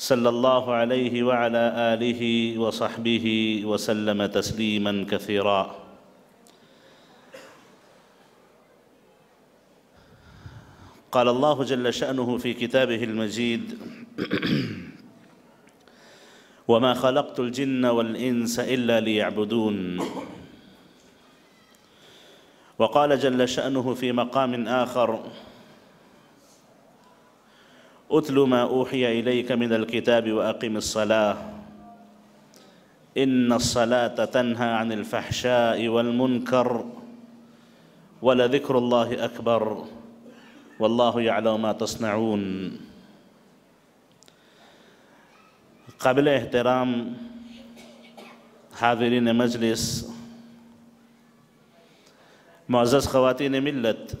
صلى الله عليه وعلى اله وصحبه وسلم تسليما كثيرا قال الله جل شانه في كتابه المجيد وما خلقت الجن والانس الا ليعبدون وقال جل شانه في مقام اخر اتل ما اوحي اليك من الكتاب واقم الصلاه ان الصلاه تنهى عن الفحشاء والمنكر ولذكر الله اكبر والله يعلم ما تصنعون قبل احترام حاضرين مجلس معزز خواتين ملت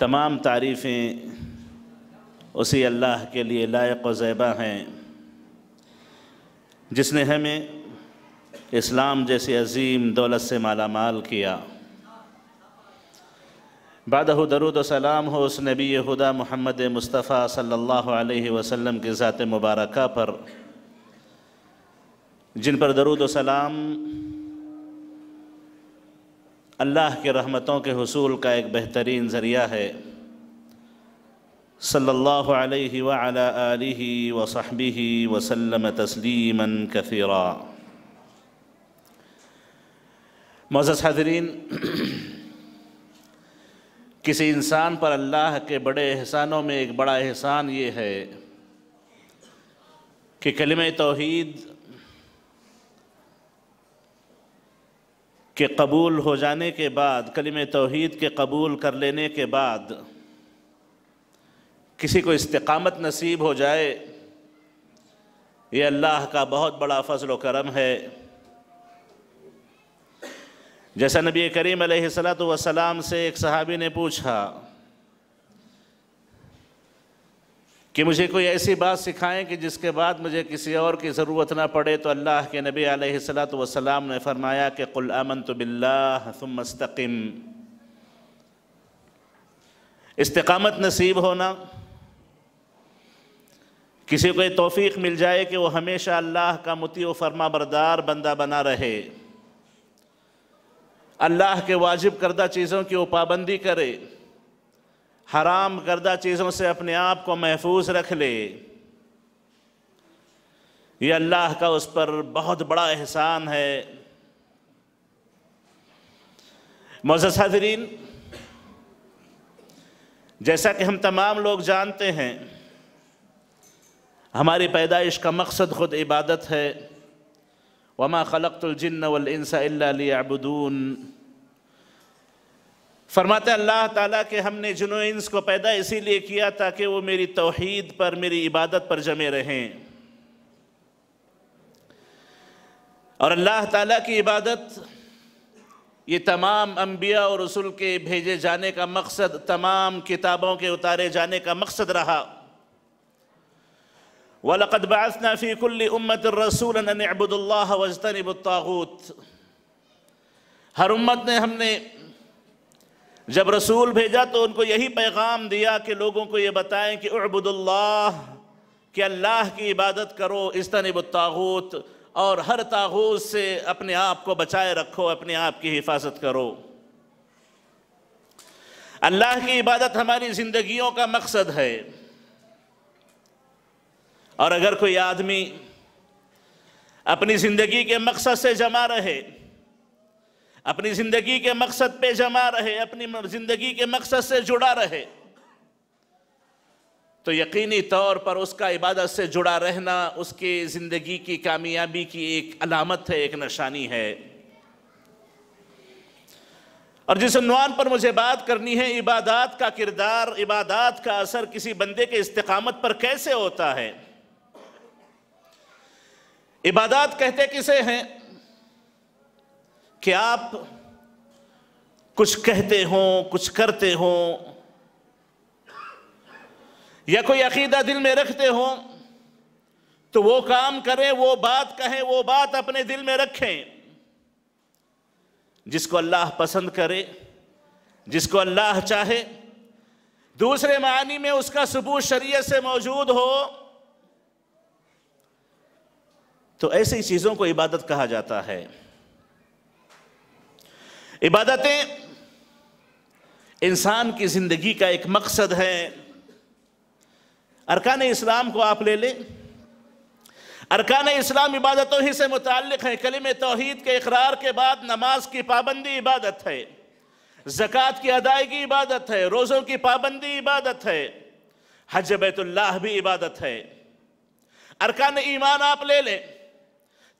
تمام تعریفیں اسی اللہ کے لیے لائق و زیبہ ہیں جس نے ہمیں اسلام جیسی عظیم دولت سے مالا مال کیا بادہ سلام ہو اس نبی حدہ محمد مصطفیٰ صلی اللہ علیہ وسلم کے ذات مبارکہ پر جن پر درود و ہو اللہ کے رحمتوں کے حصول کا ایک بہترین ذریعہ ہے صلی اللہ علیہ وعلا آلہ وصحبہ وسلم تسلیما کثیرا معزز حضرین کسی انسان پر اللہ کے بڑے احسانوں میں ایک بڑا احسان یہ ہے کہ کلمہ توحید کے قبول ہو جانے کے بعد کلم توحید کے قبول کر لینے کے بعد کسی کو استقامت نصیب ہو جائے یہ اللہ کا بہت بڑا فضل و کرم ہے جیسا نبی کریم علیہ السلام سے ایک صحابی نے پوچھا کہ مجھے کوئی ایسی بات سکھائیں کہ جس کے بعد مجھے کسی اور کی ضرورت نہ پڑے تو اللہ کے نبی علیہ السلام نے فرمایا کہ قُلْ آمَنْتُ بِاللَّهِ ثُمَّ اسْتَقِمْ استقامت نصیب ہونا کسی کو یہ توفیق مل جائے کہ وہ ہمیشہ اللہ کا متی و فرما بردار بندہ بنا رہے اللہ کے واجب کردہ چیزوں کی وہ پابندی کرے حرام کردہ چیزوں سے اپنے آپ کو محفوظ رکھ لے یہ اللہ کا اس پر بہت بڑا احسان ہے حضرین جیسا کہ ہم تمام لوگ جانتے ہیں ہماری پیدائش کا مقصد خود عبادت ہے وما خَلَقْتُ الجن وَالْإِنسَ إِلَّا لِيَعْبُدُونَ فرماتا ہے اللہ تعالیٰ کہ ہم نے جنوئنس انس کو پیدا اسی لیے کیا تاکہ وہ میری توحید پر میری عبادت پر جمے رہیں اور اللہ تعالیٰ کی عبادت یہ تمام انبیاء اور رسول کے بھیجے جانے کا مقصد تمام کتابوں کے اتارے جانے کا مقصد رہا وَلَقَدْ بَعَثْنَا فِي كُلِّ نفیقلی امت عبود اللَّهَ وَاجْتَنِبُ الطَّاغُوتِ ہر امت نے ہم نے جب رسول بھیجا تو ان کو یہی پیغام دیا کہ لوگوں کو یہ بتائیں کہ اعبد اللہ کہ اللہ کی عبادت کرو استنب الطاغوت اور ہر تاغوت سے اپنے آپ کو بچائے رکھو اپنے آپ کی حفاظت کرو اللہ کی عبادت ہماری زندگیوں کا مقصد ہے اور اگر کوئی آدمی اپنی زندگی کے مقصد سے جمع رہے اپنی زندگی کے مقصد پہ جمع رہے اپنی زندگی کے مقصد سے جڑا رہے تو یقینی طور پر اس کا عبادت سے جڑا رہنا اس کی زندگی کی کامیابی کی ایک علامت ہے ایک نشانی ہے اور جس عنوان پر مجھے بات کرنی ہے عبادات کا کردار عبادات کا اثر کسی بندے کے استقامت پر کیسے ہوتا ہے عبادات کہتے کسے ہیں کہ آپ کچھ کہتے ہوں کچھ کرتے ہوں یا کوئی عقیدہ دل میں رکھتے ہوں تو وہ کام کریں وہ بات کہیں وہ بات اپنے دل میں رکھیں جس کو اللہ پسند کرے جس کو اللہ چاہے دوسرے معنی میں اس کا ثبوت شریعت سے موجود ہو تو ایسی چیزوں کو عبادت کہا جاتا ہے عبادتیں انسان کی زندگی کا ایک مقصد ہے ارکان اسلام کو آپ لے لیں ارکان اسلام عبادتوں ہی سے متعلق ہیں کلم توحید کے اقرار کے بعد نماز کی پابندی عبادت ہے زکوٰۃ کی ادائیگی عبادت ہے روزوں کی پابندی عبادت ہے حج بیت اللہ بھی عبادت ہے ارکان ایمان آپ لے لیں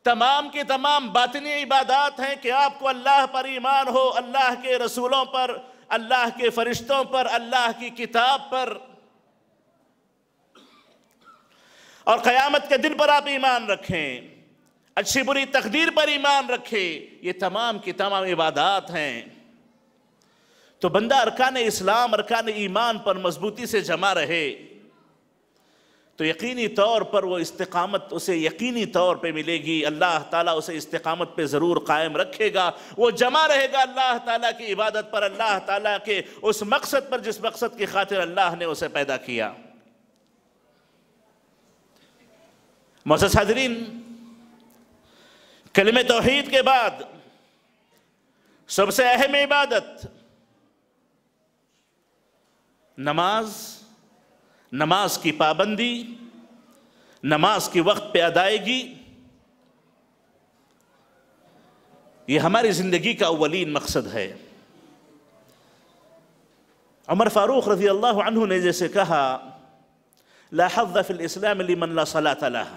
تمام کی تمام باطنی عبادات ہیں کہ آپ کو اللہ پر ایمان ہو اللہ کے رسولوں پر اللہ کے فرشتوں پر اللہ کی کتاب پر اور قیامت کے دل پر آپ ایمان رکھیں اچھی بری تقدیر پر ایمان رکھیں یہ تمام کی تمام عبادات ہیں تو بندہ ارکان اسلام ارکان ایمان پر مضبوطی سے جمع رہے تو یقینی طور پر وہ استقامت اسے یقینی طور پہ ملے گی اللہ تعالیٰ اسے استقامت پہ ضرور قائم رکھے گا وہ جمع رہے گا اللہ تعالیٰ کی عبادت پر اللہ تعالیٰ کے اس مقصد پر جس مقصد کی خاطر اللہ نے اسے پیدا کیا محسوس حاضرین کلم توحید کے بعد سب سے اہم عبادت نماز نماز کی پابندی نماز کی وقت پہ ادائیگی یہ ہماری زندگی کا اولین مقصد ہے عمر فاروق رضی اللہ عنہ نے جیسے کہا لا حظ فی الاسلام لمن لا صلاة لہا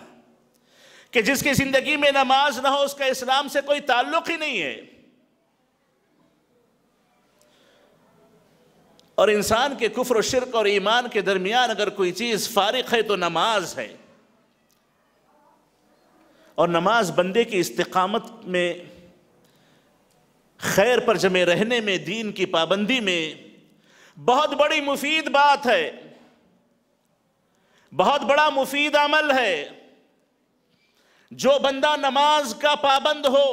کہ جس کی زندگی میں نماز نہ ہو اس کا اسلام سے کوئی تعلق ہی نہیں ہے اور انسان کے کفر و شرک اور ایمان کے درمیان اگر کوئی چیز فارغ ہے تو نماز ہے اور نماز بندے کی استقامت میں خیر پر جمے رہنے میں دین کی پابندی میں بہت بڑی مفید بات ہے بہت بڑا مفید عمل ہے جو بندہ نماز کا پابند ہو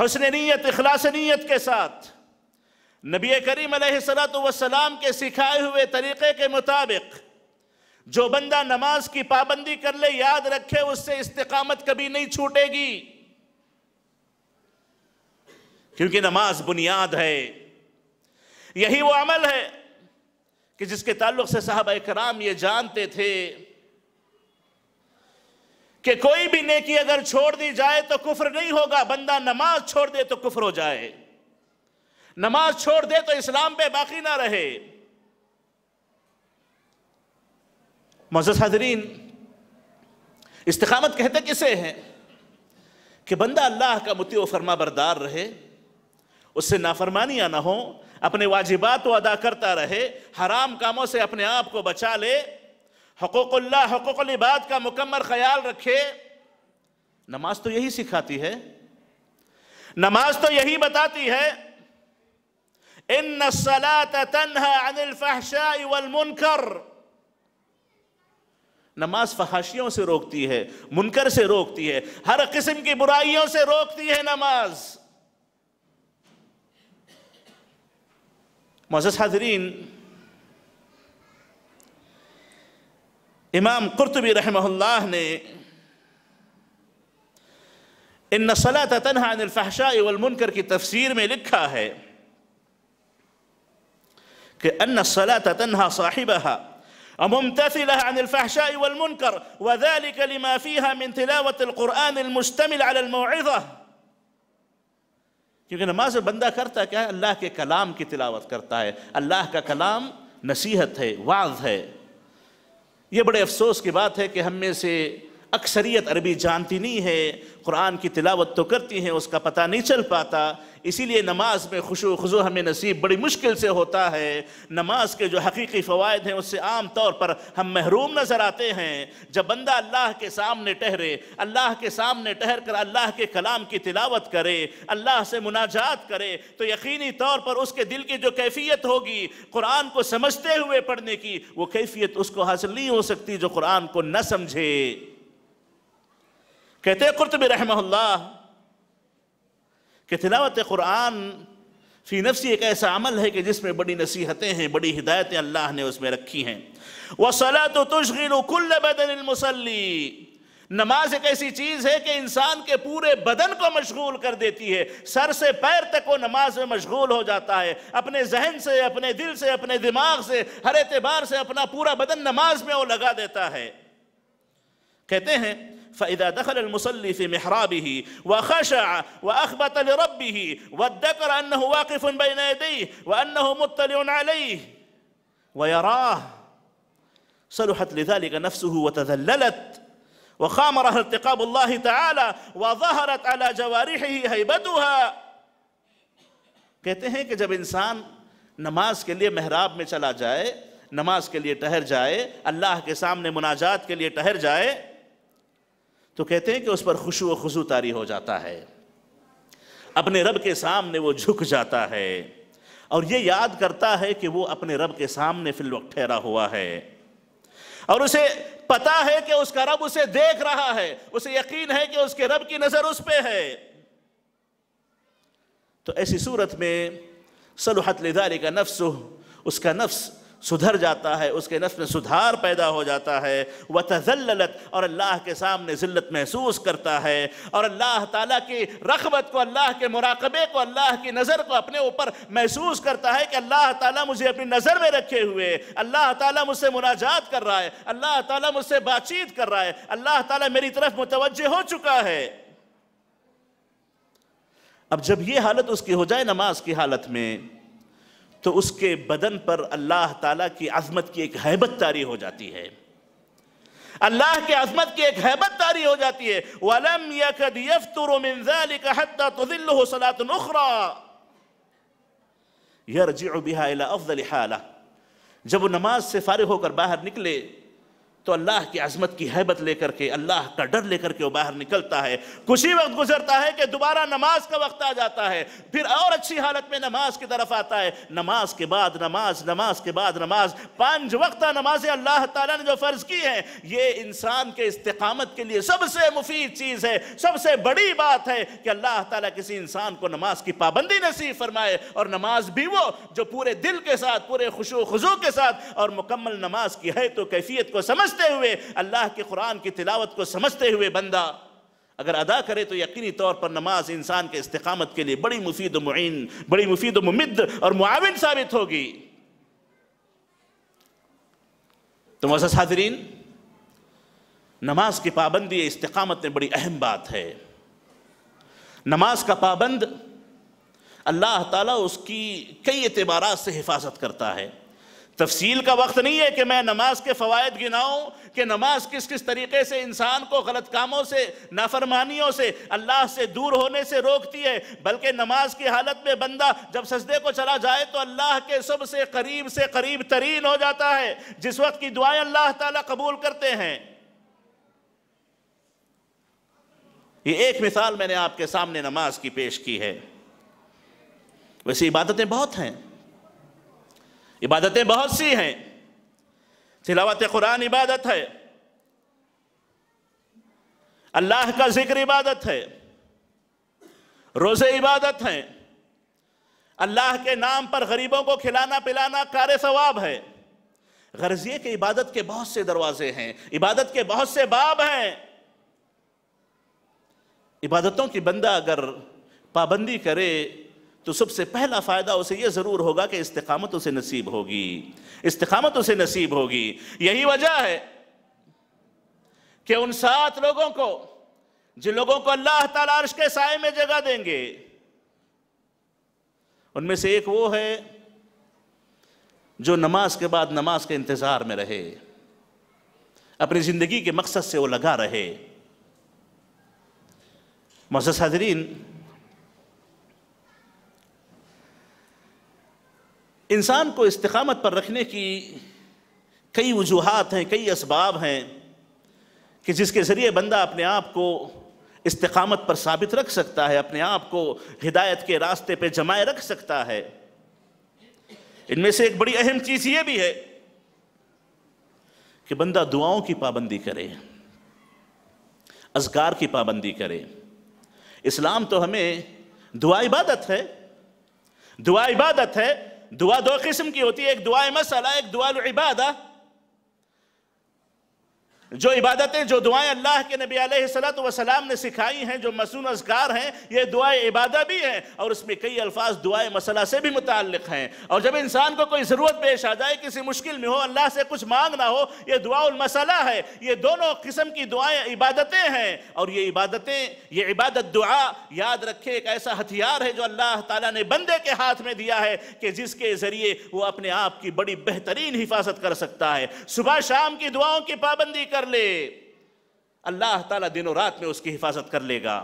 حسن نیت اخلاص نیت کے ساتھ نبی کریم علیہ السلام کے سکھائے ہوئے طریقے کے مطابق جو بندہ نماز کی پابندی کر لے یاد رکھے اس سے استقامت کبھی نہیں چھوٹے گی کیونکہ نماز بنیاد ہے یہی وہ عمل ہے کہ جس کے تعلق سے صحابہ کرام یہ جانتے تھے کہ کوئی بھی نیکی اگر چھوڑ دی جائے تو کفر نہیں ہوگا بندہ نماز چھوڑ دے تو کفر ہو جائے نماز چھوڑ دے تو اسلام پہ باقی نہ رہے معزز حاضرین استقامت کہتے کسے ہیں کہ بندہ اللہ کا متی و فرما بردار رہے اس سے نافرمانیاں نہ ہوں اپنے واجبات و ادا کرتا رہے حرام کاموں سے اپنے آپ کو بچا لے حقوق اللہ حقوق العباد کا مکمل خیال رکھے نماز تو یہی سکھاتی ہے نماز تو یہی بتاتی ہے الصلاة تنهى عن الفحشاء والمنکر نماز فحاشیوں سے روکتی ہے منکر سے روکتی ہے ہر قسم کی برائیوں سے روکتی ہے نماز معزز حاضرین امام قرطبی رحمہ اللہ نے ان الصلاة تنہا عن الفحشاء والمنکر کی تفسیر میں لکھا ہے كأن الصلاة تنهى صاحبها ممتثلها عن الفحشاء والمنكر وذلك لما فيها من تلاوة القرآن المشتمل على الموعظة کیونکہ نماز بندہ کرتا ہے اللہ کے کلام کی تلاوت کرتا ہے اللہ کا کلام نصیحت ہے وعظ ہے یہ بڑے افسوس کی بات ہے کہ ہم میں سے اکثریت عربی جانتی نہیں ہے قرآن کی تلاوت تو کرتی ہیں اس کا پتہ نہیں چل پاتا اسی لیے نماز میں خشو خضو ہمیں نصیب بڑی مشکل سے ہوتا ہے نماز کے جو حقیقی فوائد ہیں اس سے عام طور پر ہم محروم نظر آتے ہیں جب بندہ اللہ کے سامنے ٹہرے اللہ کے سامنے ٹہر کر اللہ کے کلام کی تلاوت کرے اللہ سے مناجات کرے تو یقینی طور پر اس کے دل کی جو کیفیت ہوگی قرآن کو سمجھتے ہوئے پڑھنے کی وہ کیفیت اس کو حاصل نہیں ہو سکتی جو قرآن کو نہ سمجھے کہتے قرطبی رحمہ اللہ کہ تلاوت قرآن فی نفسی ایک ایسا عمل ہے کہ جس میں بڑی نصیحتیں ہیں بڑی ہدایتیں اللہ نے اس میں رکھی ہیں وَصَلَاتُ تُشْغِلُ كُلَّ بَدَنِ الْمُسَلِّ نماز ایک ایسی چیز ہے کہ انسان کے پورے بدن کو مشغول کر دیتی ہے سر سے پیر تک وہ نماز میں مشغول ہو جاتا ہے اپنے ذہن سے اپنے دل سے اپنے دماغ سے ہر اعتبار سے اپنا پورا بدن نماز میں وہ لگا دیتا ہے کہتے ہیں فإذا دخل المصلي في محرابه وخشع وأخبت لربه وادكر أنه واقف بين يديه وأنه مطلع عليه ويراه صلحت لذلك نفسه وتذللت وخامرها ارتقاب الله تعالى وظهرت على جوارحه هيبتها कहते हैं कि जब इंसान नमाज के लिए मेहराब में चला जाए नमाज के लिए ठहर जाए अल्लाह के सामने मुनाजात के लिए ठहर जाए تو کہتے ہیں کہ اس پر خوشو و خوشو تاری ہو جاتا ہے اپنے رب کے سامنے وہ جھک جاتا ہے اور یہ یاد کرتا ہے کہ وہ اپنے رب کے سامنے فی الوقت ٹھہرا ہوا ہے اور اسے پتا ہے کہ اس کا رب اسے دیکھ رہا ہے اسے یقین ہے کہ اس کے رب کی نظر اس پہ ہے تو ایسی صورت میں صلحت لذالک کا اس کا نفس سدھر جاتا ہے اس کے نفس میں سدھار پیدا ہو جاتا ہے وہ اور اللہ کے سامنے ذلت محسوس کرتا ہے اور اللہ تعالیٰ کی رغبت کو اللہ کے مراقبے کو اللہ کی نظر کو اپنے اوپر محسوس کرتا ہے کہ اللہ تعالیٰ مجھے اپنی نظر میں رکھے ہوئے اللہ تعالیٰ مجھ سے مناجات کر رہا ہے اللہ تعالیٰ مجھ سے بات چیت کر رہا ہے اللہ تعالیٰ میری طرف متوجہ ہو چکا ہے اب جب یہ حالت اس کی ہو جائے نماز کی حالت میں تو اس کے بدن پر اللہ تعالیٰ کی عظمت کی ایک حیبت تاری ہو جاتی ہے اللہ کے عظمت کی ایک حیبت تاری ہو جاتی ہے وَلَمْ يَكَدْ يَفْتُرُ مِنْ ذَلِكَ حَتَّى تُذِلُّهُ صَلَاةٌ اُخْرَى يَرْجِعُ بِهَا إِلَىٰ أَفْضَلِ حَالَةٌ جب وہ نماز سے فارغ ہو کر باہر نکلے تو اللہ کی عظمت کی حیبت لے کر کے اللہ کا ڈر لے کر کے وہ باہر نکلتا ہے کچھ ہی وقت گزرتا ہے کہ دوبارہ نماز کا وقت آ جاتا ہے پھر اور اچھی حالت میں نماز کی طرف آتا ہے نماز کے بعد نماز نماز کے بعد نماز پانچ وقتہ نماز اللہ تعالیٰ نے جو فرض کی ہے یہ انسان کے استقامت کے لیے سب سے مفید چیز ہے سب سے بڑی بات ہے کہ اللہ تعالیٰ کسی انسان کو نماز کی پابندی نصیب فرمائے اور نماز بھی وہ جو پورے دل کے ساتھ پورے خضو کے ساتھ اور مکمل نماز کی ہے تو کیفیت کو سمجھ سمجھتے ہوئے اللہ کے قرآن کی تلاوت کو سمجھتے ہوئے بندہ اگر ادا کرے تو یقینی طور پر نماز انسان کے استقامت کے لیے بڑی مفید و معین بڑی مفید و ممد اور معاون ثابت ہوگی تو حاضرین نماز کی پابندی استقامت میں بڑی اہم بات ہے نماز کا پابند اللہ تعالیٰ اس کی کئی اعتبارات سے حفاظت کرتا ہے تفصیل کا وقت نہیں ہے کہ میں نماز کے فوائد گناؤں کہ نماز کس کس طریقے سے انسان کو غلط کاموں سے نافرمانیوں سے اللہ سے دور ہونے سے روکتی ہے بلکہ نماز کی حالت میں بندہ جب سجدے کو چلا جائے تو اللہ کے سب سے قریب سے قریب ترین ہو جاتا ہے جس وقت کی دعائیں اللہ تعالیٰ قبول کرتے ہیں یہ ایک مثال میں نے آپ کے سامنے نماز کی پیش کی ہے ویسے عبادتیں بہت ہیں عبادتیں بہت سی ہیں تلاوت قرآن عبادت ہے اللہ کا ذکر عبادت ہے روزے عبادت ہیں اللہ کے نام پر غریبوں کو کھلانا پلانا کار ثواب ہے غرض یہ کہ عبادت کے بہت سے دروازے ہیں عبادت کے بہت سے باب ہیں عبادتوں کی بندہ اگر پابندی کرے تو سب سے پہلا فائدہ اسے یہ ضرور ہوگا کہ استقامت اسے نصیب ہوگی استقامت اسے نصیب ہوگی یہی وجہ ہے کہ ان سات لوگوں کو جن لوگوں کو اللہ تعالیٰ عرش کے سائے میں جگہ دیں گے ان میں سے ایک وہ ہے جو نماز کے بعد نماز کے انتظار میں رہے اپنی زندگی کے مقصد سے وہ لگا رہے حضرین انسان کو استقامت پر رکھنے کی کئی وجوہات ہیں کئی اسباب ہیں کہ جس کے ذریعے بندہ اپنے آپ کو استقامت پر ثابت رکھ سکتا ہے اپنے آپ کو ہدایت کے راستے پہ جمائے رکھ سکتا ہے ان میں سے ایک بڑی اہم چیز یہ بھی ہے کہ بندہ دعاؤں کی پابندی کرے ازگار کی پابندی کرے اسلام تو ہمیں دعا عبادت ہے دعا عبادت ہے دعا دو قسم کی ہوتی ہے ایک دعا مسئلہ ایک دعا العبادہ جو عبادتیں جو دعائیں اللہ کے نبی علیہ السلام نے سکھائی ہیں جو اذکار ہیں یہ دعائیں عبادہ بھی ہیں اور اس میں کئی الفاظ دعائیں مسئلہ سے بھی متعلق ہیں اور جب انسان کو کوئی ضرورت پیش آ جائے کسی مشکل میں ہو اللہ سے کچھ مانگنا ہو یہ دعا المسئلہ ہے یہ دونوں قسم کی دعائیں عبادتیں ہیں اور یہ عبادتیں یہ عبادت دعا یاد رکھے ایک ایسا ہتھیار ہے جو اللہ تعالیٰ نے بندے کے ہاتھ میں دیا ہے کہ جس کے ذریعے وہ اپنے آپ کی بڑی بہترین حفاظت کر سکتا ہے صبح شام کی دعاؤں کی پابندی کر کر لے اللہ تعالیٰ دن و رات میں اس کی حفاظت کر لے گا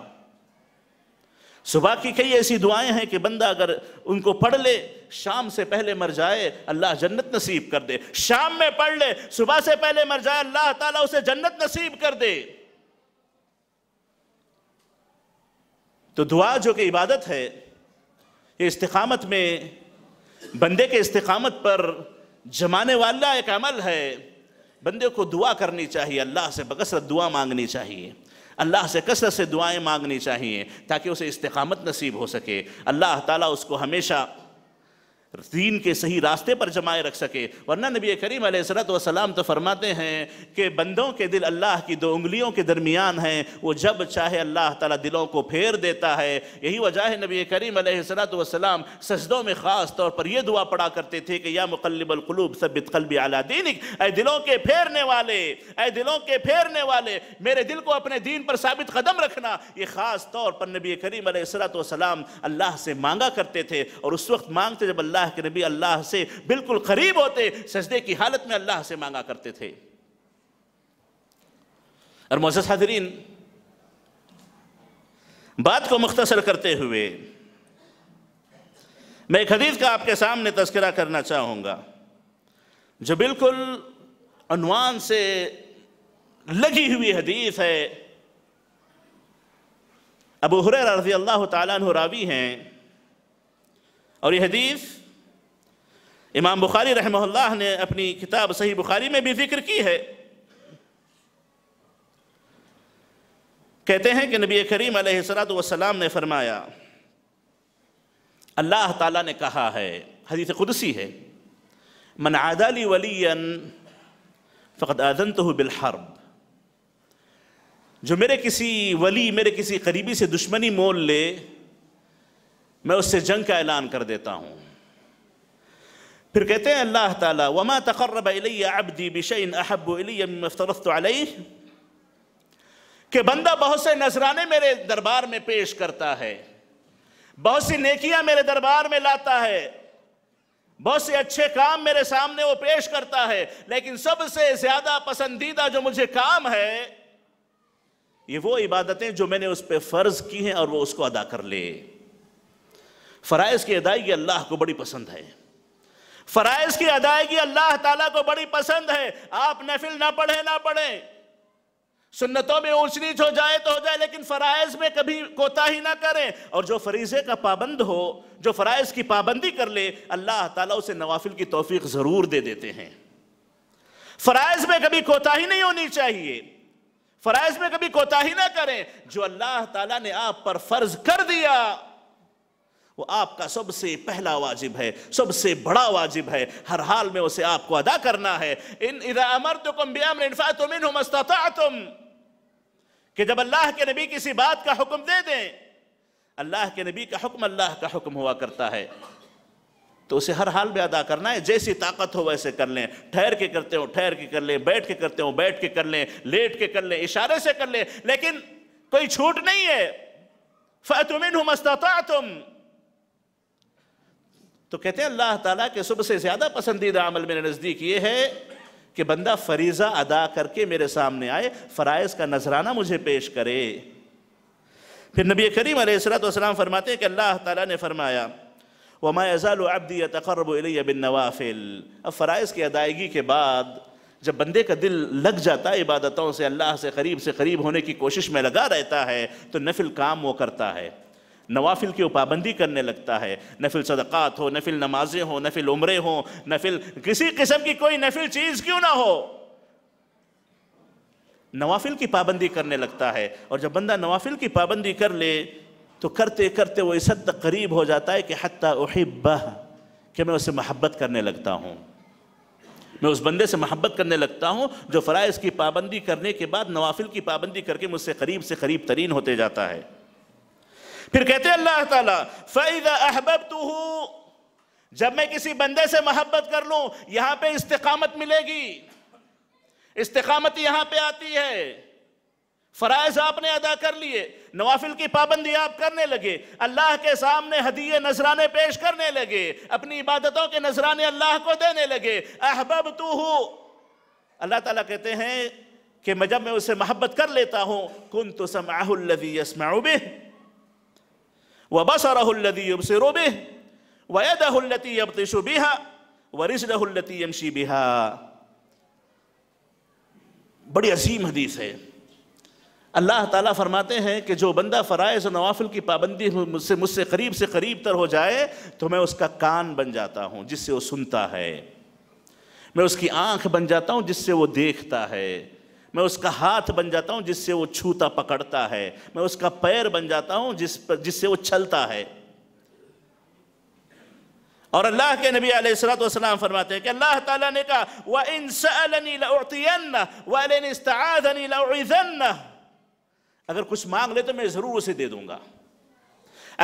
صبح کی کئی ایسی دعائیں ہیں کہ بندہ اگر ان کو پڑھ لے شام سے پہلے مر جائے اللہ جنت نصیب کر دے شام میں پڑھ لے صبح سے پہلے مر جائے اللہ تعالیٰ اسے جنت نصیب کر دے تو دعا جو کہ عبادت ہے یہ استقامت میں بندے کے استقامت پر جمانے والا ایک عمل ہے بندے کو دعا کرنی چاہیے اللہ سے بکثرت دعا مانگنی چاہیے اللہ سے کثرت سے دعائیں مانگنی چاہیے تاکہ اسے استقامت نصیب ہو سکے اللہ تعالیٰ اس کو ہمیشہ دین کے صحیح راستے پر جمائے رکھ سکے ورنہ نبی کریم علیہ السلام تو فرماتے ہیں کہ بندوں کے دل اللہ کی دو انگلیوں کے درمیان ہیں وہ جب چاہے اللہ تعالیٰ دلوں کو پھیر دیتا ہے یہی وجہ ہے نبی کریم علیہ السلام سجدوں میں خاص طور پر یہ دعا پڑا کرتے تھے کہ یا مقلب القلوب ثبت قلبی علی دینک اے دلوں کے پھیرنے والے اے دلوں کے پھیرنے والے میرے دل کو اپنے دین پر ثابت قدم رکھنا یہ خاص طور پر نبی کریم علیہ السلام اللہ سے مانگا کرتے تھے اور اس وقت مانگتے جب اللہ اللہ کے نبی اللہ سے بالکل قریب ہوتے سجدے کی حالت میں اللہ سے مانگا کرتے تھے اور معزز حاضرین بات کو مختصر کرتے ہوئے میں ایک حدیث کا آپ کے سامنے تذکرہ کرنا چاہوں گا جو بالکل عنوان سے لگی ہوئی حدیث ہے ابو حریر رضی اللہ تعالیٰ عنہ راوی ہیں اور یہ حدیث امام بخاری رحمہ اللہ نے اپنی کتاب صحیح بخاری میں بھی فکر کی ہے کہتے ہیں کہ نبی کریم علیہ السلام والسلام نے فرمایا اللہ تعالیٰ نے کہا ہے حدیث قدسی ہے عادا لی ولیاں فقد آذنتہ بالحرب جو میرے کسی ولی میرے کسی قریبی سے دشمنی مول لے میں اس سے جنگ کا اعلان کر دیتا ہوں پھر کہتے ہیں اللہ تعالیٰ وما تقرب علی عبدی بشین احب علی مفترفۃ علیہ کہ بندہ بہت سے نذرانے میرے دربار میں پیش کرتا ہے بہت سی نیکیاں میرے دربار میں لاتا ہے بہت سے اچھے کام میرے سامنے وہ پیش کرتا ہے لیکن سب سے زیادہ پسندیدہ جو مجھے کام ہے یہ وہ عبادتیں جو میں نے اس پہ فرض کی ہیں اور وہ اس کو ادا کر لے فرائض کی ادائیگی اللہ کو بڑی پسند ہے فرائض کی ادائیگی اللہ تعالیٰ کو بڑی پسند ہے آپ نفل نہ پڑھیں نہ پڑھیں سنتوں میں اونچ نیچ ہو جائے تو ہو جائے لیکن فرائض میں کبھی کوتا ہی نہ کریں اور جو فریضے کا پابند ہو جو فرائض کی پابندی کر لے اللہ تعالیٰ اسے نوافل کی توفیق ضرور دے دیتے ہیں فرائض میں کبھی کوتا ہی نہیں ہونی چاہیے فرائض میں کبھی کوتا ہی نہ کریں جو اللہ تعالیٰ نے آپ پر فرض کر دیا وہ آپ کا سب سے پہلا واجب ہے سب سے بڑا واجب ہے ہر حال میں اسے آپ کو ادا کرنا ہے ان اذا امرتکم بامر میں ان فاطمین مستم کہ جب اللہ کے نبی کسی بات کا حکم دے دیں اللہ کے نبی کا حکم اللہ کا حکم ہوا کرتا ہے تو اسے ہر حال میں ادا کرنا ہے جیسی طاقت ہو ویسے کر لیں ٹھہر کے کرتے ہو ٹھہر کے کر لیں بیٹھ کے کرتے ہو بیٹھ کے کر لیں لیٹ کے کر لیں اشارے سے کر لیں لیکن کوئی چھوٹ نہیں ہے فَأَتُمِنْهُمَ اسْتَطَعْتُمْ تو کہتے ہیں اللہ تعالیٰ کے سب سے زیادہ پسندیدہ عمل میرے نزدیک یہ ہے کہ بندہ فریضہ ادا کر کے میرے سامنے آئے فرائض کا نذرانہ مجھے پیش کرے پھر نبی کریم السلام والسلام فرماتے ہیں کہ اللہ تعالیٰ نے فرمایا وما يزال عبدي يتقرب الي بالنوافل اب فرائض کی ادائیگی کے بعد جب بندے کا دل لگ جاتا ہے عبادتوں سے اللہ سے قریب سے قریب ہونے کی کوشش میں لگا رہتا ہے تو نفل کام وہ کرتا ہے نوافل کی پابندی کرنے لگتا ہے نفل صدقات ہو نفل نمازیں ہوں نفل عمرے ہوں نفل کسی قسم کی کوئی نفل چیز کیوں نہ ہو نوافل کی پابندی کرنے لگتا ہے اور جب بندہ نوافل کی پابندی کر لے تو کرتے کرتے وہ اس حد تک قریب ہو جاتا ہے کہ حتی احبہ کہ میں اسے محبت کرنے لگتا ہوں میں اس بندے سے محبت کرنے لگتا ہوں جو فرائض کی پابندی کرنے کے بعد نوافل کی پابندی کر کے مجھ سے قریب سے قریب ترین ہوتے جاتا ہے پھر کہتے ہیں اللہ تعالیٰ فَإِذَا أَحْبَبْتُهُ جب میں کسی بندے سے محبت کر لوں یہاں پہ استقامت ملے گی استقامت یہاں پہ آتی ہے فرائض آپ نے ادا کر لیے نوافل کی پابندی آپ کرنے لگے اللہ کے سامنے حدیعے نذرانے پیش کرنے لگے اپنی عبادتوں کے نذرانے اللہ کو دینے لگے احببتوہو اللہ تعالیٰ کہتے ہیں کہ میں جب میں اسے محبت کر لیتا ہوں کن تو اللذی اسمعو بہ بڑی عظیم حدیث ہے اللہ تعالیٰ فرماتے ہیں کہ جو بندہ فرائض و نوافل کی پابندی مجھ سے مجھ سے قریب سے قریب تر ہو جائے تو میں اس کا کان بن جاتا ہوں جس سے وہ سنتا ہے میں اس کی آنکھ بن جاتا ہوں جس سے وہ دیکھتا ہے میں اس کا ہاتھ بن جاتا ہوں جس سے وہ چھوتا پکڑتا ہے میں اس کا پیر بن جاتا ہوں جس سے وہ چلتا ہے اور اللہ کے نبی علیہ السلام فرماتے ہیں کہ اللہ تعالیٰ نے کہا اگر کچھ مانگ لے تو میں ضرور اسے دے دوں گا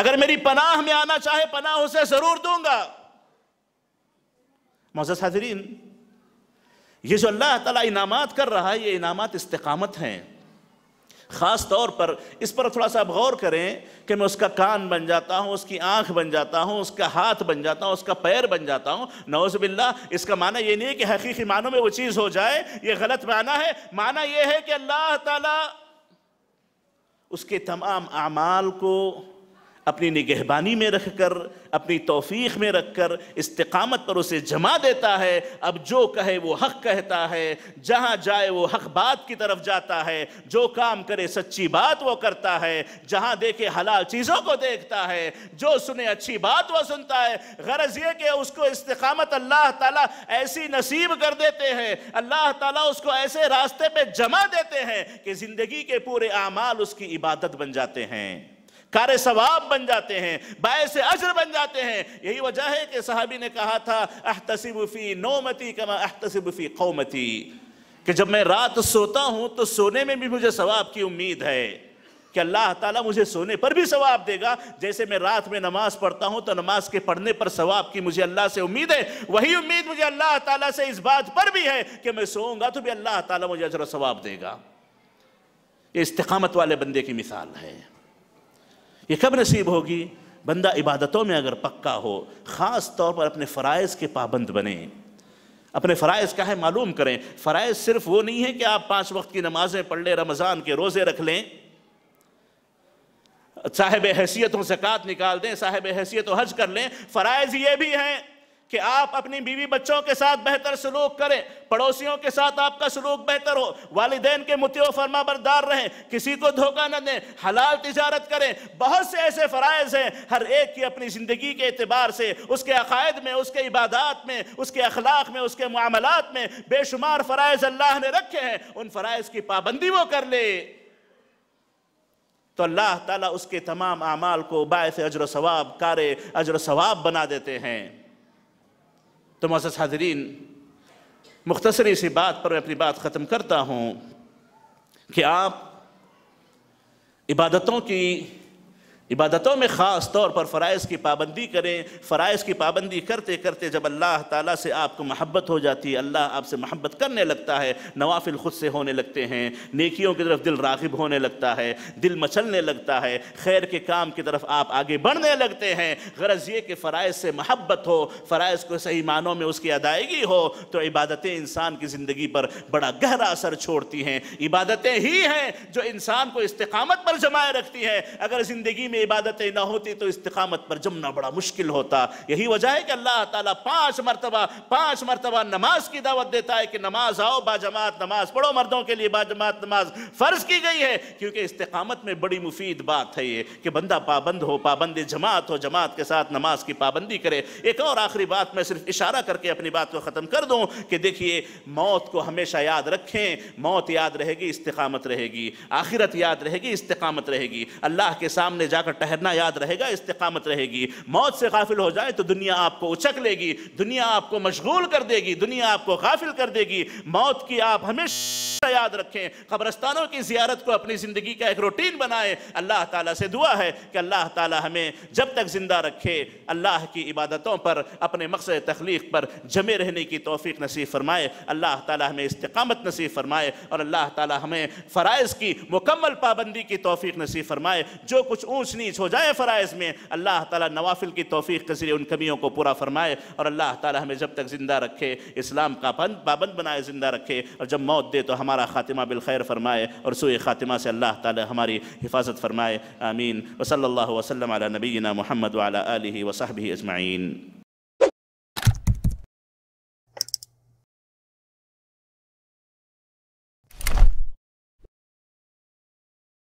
اگر میری پناہ میں آنا چاہے پناہ اسے ضرور دوں گا حاضرین یہ جو اللہ تعالیٰ انعامات کر رہا ہے یہ انعامات استقامت ہیں خاص طور پر اس پر تھوڑا سا آپ غور کریں کہ میں اس کا کان بن جاتا ہوں اس کی آنکھ بن جاتا ہوں اس کا ہاتھ بن جاتا ہوں اس کا پیر بن جاتا ہوں نعوذ باللہ اس کا معنی یہ نہیں ہے کہ حقیقی معنوں میں وہ چیز ہو جائے یہ غلط معنی ہے معنی یہ ہے کہ اللہ تعالیٰ اس کے تمام اعمال کو اپنی نگہبانی میں رکھ کر اپنی توفیق میں رکھ کر استقامت پر اسے جما دیتا ہے اب جو کہے وہ حق کہتا ہے جہاں جائے وہ حق بات کی طرف جاتا ہے جو کام کرے سچی بات وہ کرتا ہے جہاں دیکھے حلال چیزوں کو دیکھتا ہے جو سنے اچھی بات وہ سنتا ہے غرض یہ کہ اس کو استقامت اللہ تعالیٰ ایسی نصیب کر دیتے ہیں اللہ تعالیٰ اس کو ایسے راستے پہ جمع دیتے ہیں کہ زندگی کے پورے اعمال اس کی عبادت بن جاتے ہیں کار ثواب بن جاتے ہیں باعث اجر بن جاتے ہیں یہی وجہ ہے کہ صحابی نے کہا تھا احتسب فی نومتی کما احتسب فی قومتی کہ جب میں رات سوتا ہوں تو سونے میں بھی مجھے ثواب کی امید ہے کہ اللہ تعالیٰ مجھے سونے پر بھی ثواب دے گا جیسے میں رات میں نماز پڑھتا ہوں تو نماز کے پڑھنے پر ثواب کی مجھے اللہ سے امید ہے وہی امید مجھے اللہ تعالیٰ سے اس بات پر بھی ہے کہ میں سوؤں گا تو بھی اللہ تعالیٰ مجھے اجر و ثواب دے گا یہ استقامت والے بندے کی مثال ہے یہ کب نصیب ہوگی بندہ عبادتوں میں اگر پکا ہو خاص طور پر اپنے فرائض کے پابند بنیں اپنے فرائض کا ہے معلوم کریں فرائض صرف وہ نہیں ہے کہ آپ پانچ وقت کی نمازیں پڑھ لیں رمضان کے روزے رکھ لیں صاحب حیثیتوں سے زکوٰۃ نکال دیں صاحب حیثیتوں حج کر لیں فرائض یہ بھی ہیں کہ آپ اپنی بیوی بچوں کے ساتھ بہتر سلوک کریں پڑوسیوں کے ساتھ آپ کا سلوک بہتر ہو والدین کے متو فرما بردار رہیں کسی کو دھوکہ نہ دیں حلال تجارت کریں بہت سے ایسے فرائض ہیں ہر ایک کی اپنی زندگی کے اعتبار سے اس کے عقائد میں اس کے عبادات میں اس کے اخلاق میں اس کے معاملات میں بے شمار فرائض اللہ نے رکھے ہیں ان فرائض کی پابندی وہ کر لے تو اللہ تعالیٰ اس کے تمام اعمال کو باعث اجر و ثواب کارے اجر و ثواب بنا دیتے ہیں تو معزز حاضرین مختصر اسی بات پر میں اپنی بات ختم کرتا ہوں کہ آپ عبادتوں کی عبادتوں میں خاص طور پر فرائض کی پابندی کریں فرائض کی پابندی کرتے کرتے جب اللہ تعالیٰ سے آپ کو محبت ہو جاتی ہے اللہ آپ سے محبت کرنے لگتا ہے نوافل خود سے ہونے لگتے ہیں نیکیوں کی طرف دل راغب ہونے لگتا ہے دل مچلنے لگتا ہے خیر کے کام کی طرف آپ آگے بڑھنے لگتے ہیں غرض یہ کہ فرائض سے محبت ہو فرائض کو صحیح معنوں میں اس کی ادائیگی ہو تو عبادتیں انسان کی زندگی پر بڑا گہرا اثر چھوڑتی ہیں عبادتیں ہی ہیں جو انسان کو استقامت پر جمائے رکھتی ہیں اگر زندگی میں میں عبادتیں نہ ہوتی تو استقامت پر جمنا بڑا مشکل ہوتا یہی وجہ ہے کہ اللہ تعالیٰ پانچ مرتبہ پانچ مرتبہ نماز کی دعوت دیتا ہے کہ نماز آؤ با جماعت نماز پڑھو مردوں کے لیے با جماعت نماز فرض کی گئی ہے کیونکہ استقامت میں بڑی مفید بات ہے یہ کہ بندہ پابند ہو پابند جماعت ہو جماعت کے ساتھ نماز کی پابندی کرے ایک اور آخری بات میں صرف اشارہ کر کے اپنی بات کو ختم کر دوں کہ دیکھیے موت کو ہمیشہ یاد رکھیں موت یاد رہے گی استقامت رہے گی آخرت یاد رہے گی استقامت رہے گی اللہ کے سامنے جا کر ٹہرنا یاد رہے گا استقامت رہے گی موت سے غافل ہو جائے تو دنیا آپ کو اچک لے گی دنیا آپ کو مشغول کر دے گی دنیا آپ کو غافل کر دے گی موت کی آپ ہمیشہ یاد رکھیں قبرستانوں کی زیارت کو اپنی زندگی کا ایک روٹین بنائیں اللہ تعالیٰ سے دعا ہے کہ اللہ تعالیٰ ہمیں جب تک زندہ رکھے اللہ کی عبادتوں پر اپنے مقصد تخلیق پر جمے رہنے کی توفیق نصیب فرمائے اللہ تعالیٰ ہمیں استقامت نصیب فرمائے اور اللہ تعالیٰ ہمیں فرائض کی مکمل پابندی کی توفیق نصیب فرمائے جو کچھ اونچ نیچ ہو جائے فرائض میں اللہ تعالیٰ نوافل کی توفیق کے ذریعے ان کمیوں کو پورا فرمائے اور اللہ تعالیٰ ہمیں جب تک زندہ رکھے اسلام کا پابند بنائے زندہ رکھے اور جب موت دے تو ہمارا خاتمہ بالخیر فرمائے اور سوئے خاتمہ سے اللہ تعالیٰ ہماری حفاظت فرمائے آمین وصل اللہ وسلم علی نبینا محمد وعلی آلہ وصحبہ اجمعین